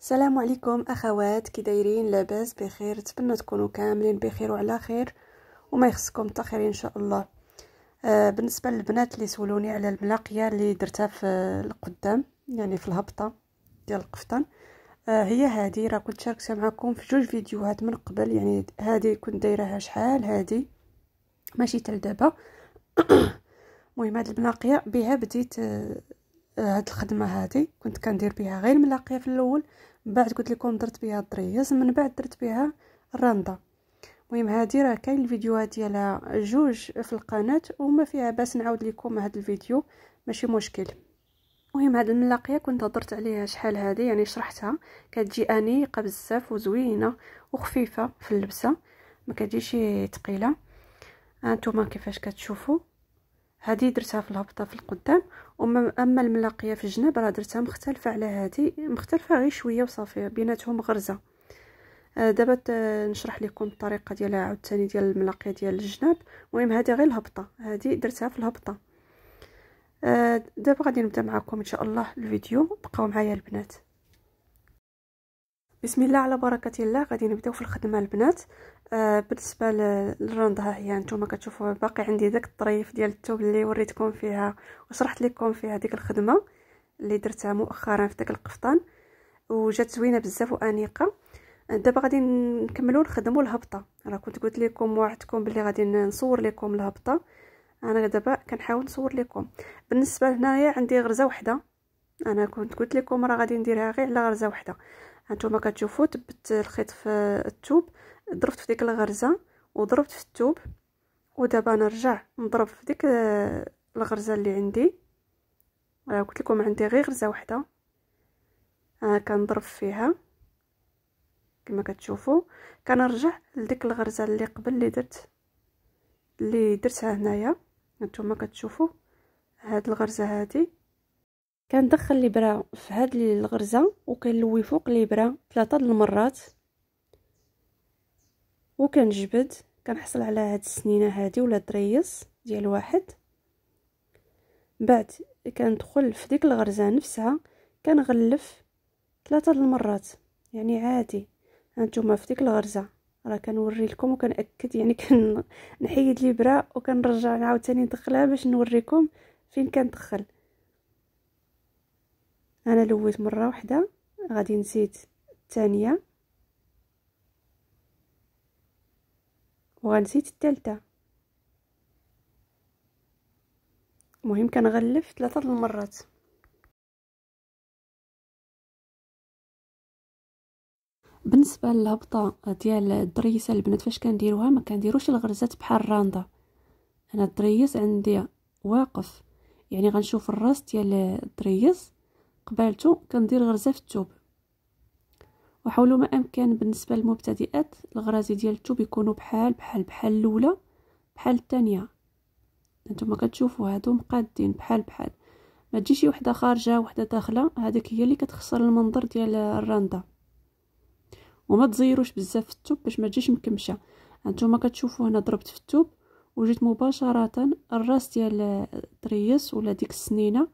السلام عليكم اخوات كي دايرين لاباس بخير نتمنى تكونوا كاملين بخير وعلى خير وما يخصكم حتى خير ان شاء الله آه بالنسبه للبنات اللي سولوني على الملاقيه اللي درتها في القدام يعني في الهبطه ديال القفطان آه هي هذه راه كنت شاركتها معكم في جوج فيديوهات من قبل يعني هذه كنت دايراها شحال هذه ماشي تاع دابا المهم هاد الملاقيه بها بديت آه هاد الخدمه هادي كنت كندير بها غير ملاقيه في الاول من بعد قلت لكم درت بها الطريز من بعد درت بها الرنده المهم هادي راه كاين الفيديوهات ديالها جوج في القناه وما فيها باس نعاود لكم هاد الفيديو ماشي مشكل المهم هاد الملاقيه كنت هضرت عليها شحال هادي يعني شرحتها كتجي انيقه بزاف وزوينه وخفيفه في اللبسه ما كتجيش ثقيله هانتوما كيفاش كتشوفوا هذه درتها في الهبطه في القدام اما الملاقيه في الجناب راه درتها مختلفه على هذه مختلفه غير شويه وصافي بيناتهم غرزه آه، دابا نشرح لكم الطريقه ديالها عاوتاني ديال الملاقيه ديال الجناب المهم هذه غير الهبطه هذه درتها في الهبطه آه، دابا غادي نبدا معكم ان شاء الله الفيديو بقاو معايا البنات بسم الله على بركه الله غادي نبداو في الخدمه البنات آه بالنسبه للرند ها هي نتوما كتشوفوا باقي عندي داك الطريف ديال الثوب اللي وريتكم فيها وشرحت لكم فيها ديك الخدمه اللي درتها مؤخرا في داك القفطان وجات زوينه بزاف وانيقه دابا غادي نكملوا نخدموا الهبطه راه كنت قلت لكم وعدتكم باللي غادي نصور لكم الهبطه انا دابا كنحاول نصور لكم بالنسبه لهنايا عندي غرزه وحده انا كنت قلت لكم راه غادي نديرها غير على غرزه وحده هانتوما كتشوفوا تبت الخيط في الثوب ضربت في ديك الغرزه وضربت في الثوب ودابا نرجع نضرب في ديك آه، الغرزه اللي عندي راه قلت لكم عندي غير غرزه واحده ها كنضرب فيها كما كتشوفوا كنرجع لديك الغرزه اللي قبل اللي درت اللي درتها هنايا نتوما كتشوفوا هاد الغرزه هادي كندخل الابره في هاد الغرزه وكنلوي فوق الابره ثلاثه المرات وكنجبد كنحصل على هاد السنينه هادي ولا الدريس ديال واحد بعد كندخل في ديك الغرزه نفسها كنغلف ثلاثه المرات يعني عادي هانتوما في ديك الغرزه راه كنوري لكم وكنأكد يعني كنحيد الابره وكنرجع عاوتاني ندخلها باش نوريكم فين كندخل انا لويت مره واحده غادي نزيد الثانيه وغنزيد الثالثه المهم كنغلف ثلاثه المرات بالنسبه للهبطه ديال الدريسه البنات فاش كنديروها ما كنديروش الغرزات بحال الرانده انا الدريس عندي واقف يعني غنشوف الراس ديال الدريس قبالته كندير غرزه في الثوب وحاول ما امكن بالنسبه للمبتدئات الغرازي ديال الثوب يكونوا بحال بحال بحال الاولى بحال الثانيه نتوما كتشوفوا هادو مقادين بحال بحال ما تجيش وحده خارجه وحده داخله هذيك هي اللي كتخسر المنظر ديال الرنده وما تزيروش بزاف في الثوب باش ما تجيش مكمشه هانتوما كتشوفوا هنا ضربت في الثوب وجيت مباشره الراس ديال الطريس ولا ديك السنينه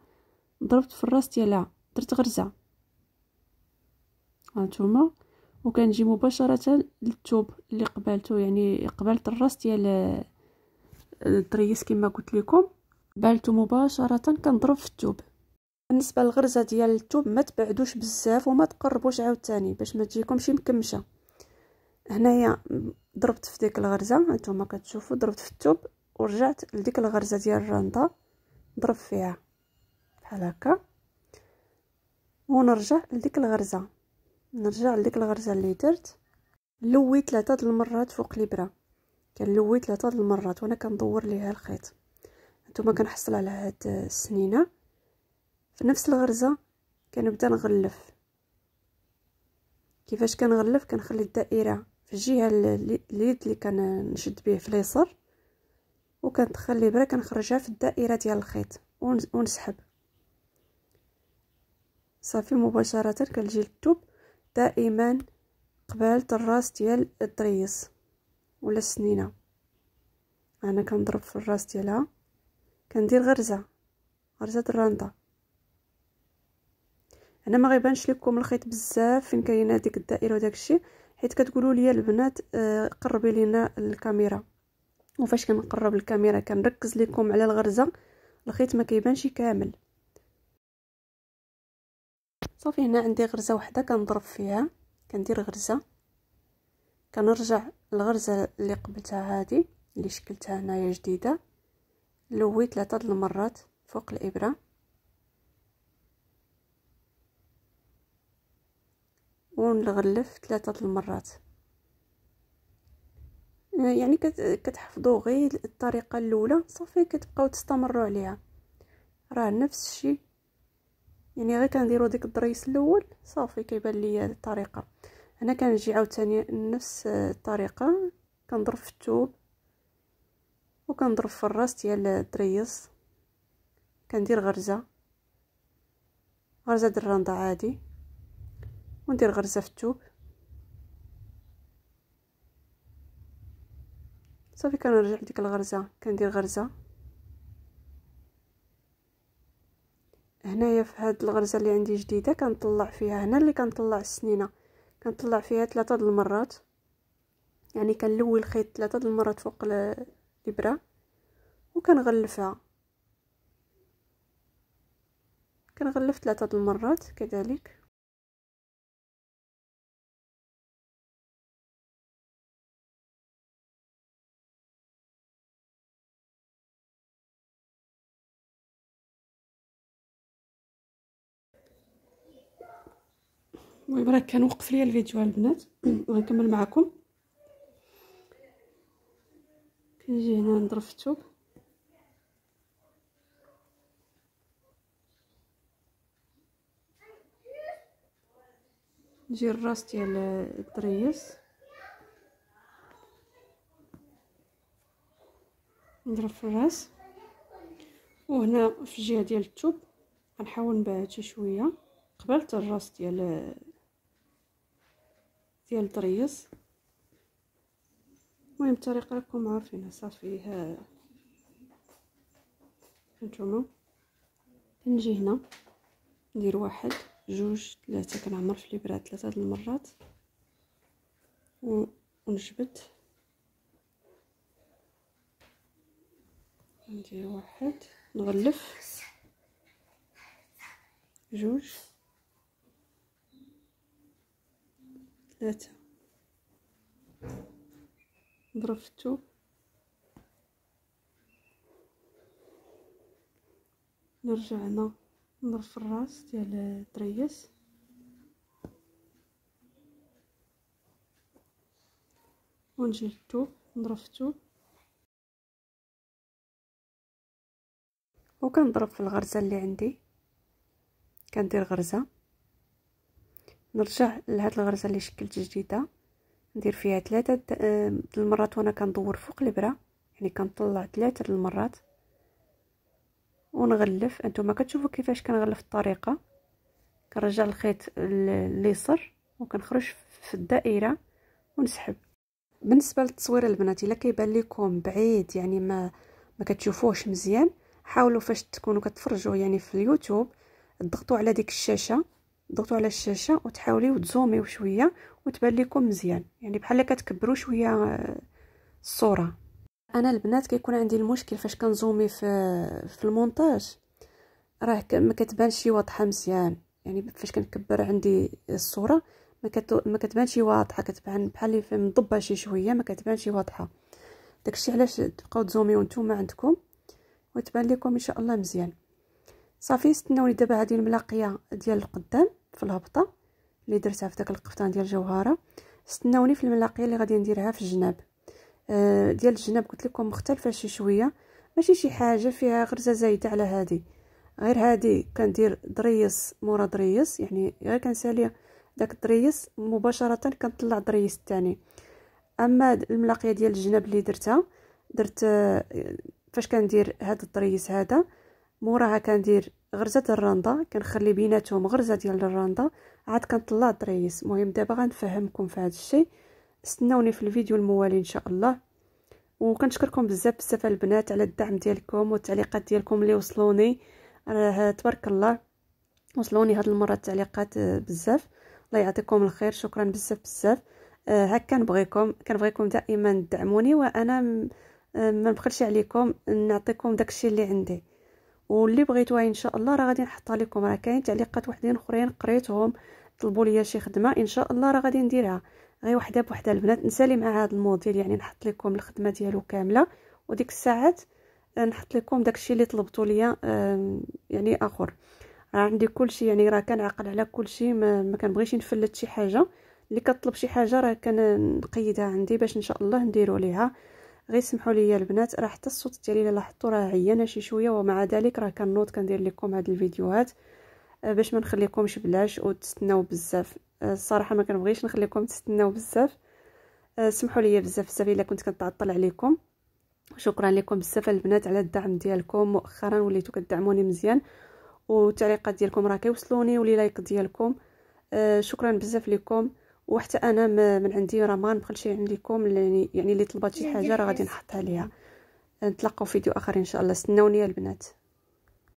ضربت في الراس ديالها درت غرزه هانتوما وكنجي مباشره للثوب اللي قبلتو يعني قبلت الراس ديال الطريس كما قلت لكم بالته مباشره كنضرب في الثوب بالنسبه للغرزه ديال الثوب ما تبعدوش بزاف وما تقربوش عاوتاني باش ما تجيكمش مكمشه هنايا ضربت في ديك الغرزه هانتوما كتشوفوا ضربت في الثوب ورجعت لديك الغرزه ديال الرنده ضرب فيها بحال هكا ونرجع لديك الغرزه نرجع لديك الغرزه اللي درت لوي ثلاثه د المرات فوق الابره كنلوي ثلاثه د المرات وانا كندور ليها الخيط نتوما كنحصل على هاد السنينه في نفس الغرزه كنبدا نغلف كيفاش كنغلف كنخلي الدائره في الجهه اليد اللي كنشد به في اليسار وكندخل الابره كنخرجها في الدائره ديال الخيط ونسحب صافي مباشرة كنجي للثوب دائما قبالة الراس ديال الطريس ولا السنينة انا كنضرب في الراس ديالها كندير غرزة غرزة الرنطة هنا ما غيبانش لكم الخيط بزاف فين كاين هذيك الدائره وداك الشيء حيت كتقولوا لي البنات آه، قربي لينا الكاميرا وفاش كنقرب الكاميرا كنركز لكم على الغرزه الخيط ما كيبانش كامل صافي هنا عندي غرزه واحده كنضرب فيها كندير غرزه كنرجع الغرزه اللي قبلتها هادي اللي شكلتها هنايا جديده لوي ثلاثه د المرات فوق الابره ونغلف ثلاثه د المرات يعني كتحفظوا غير الطريقه الاولى صافي كتبقاو تستمروا عليها راه نفس الشيء يعني غير كنديرو ديك الضريس الاول صافي كيبان ليا الطريقه هنا كنجي عاوتاني نفس الطريقه كنضرب في الثوب وكنضرب في الراس ديال الدريس كندير غرزه غرزه درانده عادي وندير غرزه في الثوب صافي كنرجع لديك الغرزه كندير غرزه هنايا في هاد الغرزه اللي عندي جديده كنطلع فيها هنا اللي كنطلع السنينه كنطلع فيها ثلاثه د المرات يعني كنلوي الخيط ثلاثه د المرات فوق الابره وكنغلفها كنغلف ثلاثه د المرات كذلك المهم راه كنوقف ليا الفيديو البنات غنكمل معكم كنجي هنا نضرب في الثوب نجي الراس ديال الدريس نضرب في الراس وهنا في الجهه ديال الثوب غنحاول نبعد شويه قبلت الراس ديال ديال الطريص المهم الطريقه راكم عارفينها صافي ها هانتوما كنجي هنا ندير واحد جوج ثلاثه كنعمر في الابره ثلاثه د المرات ونجبد ندير واحد نغلف جوج ثلاثة نضرب في نرجع هنا نضرب في الراس ديال الدريس ونجي للثوب نضرب في الثوب وكنضرب في الغرزه اللي عندي كندير غرزه نرجع لهاد الغرزه اللي شكلت جديده ندير فيها ثلاثه المرات وانا كندور فوق الابره يعني كنطلع ثلاثه المرات ونغلف انتما كتشوفوا كيفاش كنغلف الطريقه كنرجع الخيط اليسر وكنخرج في الدائره ونسحب بالنسبه للتصوير البنات الا كيبان لكم بعيد يعني ما ما كتشوفوهش مزيان حاولوا فاش تكونوا كتفرجوا يعني في اليوتيوب تضغطوا على ديك الشاشه ضغطوا على الشاشه وتحاوليو تزوميو شويه وتبان لكم مزيان يعني بحال كتكبروا شويه آه، الصوره انا البنات كيكون عندي المشكل فاش كنزومي في في المونتاج راه ما كتبانش واضحه مزيان يعني فاش كنكبر عندي الصوره ما ما كتبانش واضحه كتبان بحال اللي مضبه شي شويه ما كتبانش واضحه داكشي علاش تبقاو تزوميو نتوما عندكم وتبان لكم ان شاء الله مزيان صافي استناوني دابا هذه الملاقيه ديال القدام في الهبطه اللي درتها في داك القفطان ديال جوهره استناوني في الملاقيه اللي غادي نديرها في الجناب آه ديال الجناب قلت لكم مختلفه شي شويه ماشي شي حاجه فيها غرزه زايده على هذه غير هذه كندير دريس مورا دريس يعني غير كنسالي داك الدريس مباشره كنطلع الدريس الثاني اما الملاقيه ديال الجناب اللي درتها درت آه، فاش كندير هذا الدريس هذا موراها كندير غرزه الرنده كنخلي بيناتهم غرزه ديال الرنده عاد كنطلع الدريس مهم دابا غنفهمكم في هذا الشيء استناوني في الفيديو الموالي ان شاء الله وكنشكركم بزاف بزاف البنات على الدعم ديالكم والتعليقات ديالكم اللي وصلوني راه تبارك الله وصلوني هاد المره التعليقات آه، بزاف الله يعطيكم الخير شكرا بزاف بزاف آه، هكا كنبغيكم كنبغيكم دائما تدعموني وانا آه، ما نبخلش عليكم نعطيكم داكشي اللي عندي واللي بغيتوها ان شاء الله راه غادي نحطها لكم راه كاين تعليقات وحدين اخرين قريتهم طلبوا لي شي خدمه ان شاء الله راه غادي نديرها غير وحده بوحده البنات نسالي مع هذا الموديل يعني نحط لكم الخدمه ديالو كامله وديك الساعات آه، نحط لكم داكشي اللي طلبتوا ليا آه، يعني اخر راه عندي كلشي يعني راه كنعقل على كلشي ما, ما كنبغيش نفلت شي حاجه اللي كطلب شي حاجه راه كنقيدها عندي باش ان شاء الله نديروا ليها غير سمحوا لي البنات راه حتى الصوت ديالي لاحظتوا راه عيان شي شويه ومع ذلك راه كنوض كندير لكم هاد الفيديوهات آه، باش ما نخليكمش بلاش وتستناو بزاف آه، الصراحه ما كنبغيش نخليكم تستناو بزاف آه، سمحوا لي بزاف بزاف الا كنت كنتعطل عليكم شكرا لكم بزاف البنات على الدعم ديالكم مؤخرا وليتو كدعموني مزيان والتعليقات ديالكم راه كيوصلوني ولي ديالكم شكرا بزاف لكم وحتى انا من عندي راه ما نبخلش عندكم يعني-, يعني اللي طلبات شي حاجه راه غادي نحطها ليها نتلاقاو فيديو اخر ان شاء الله استناوني يا البنات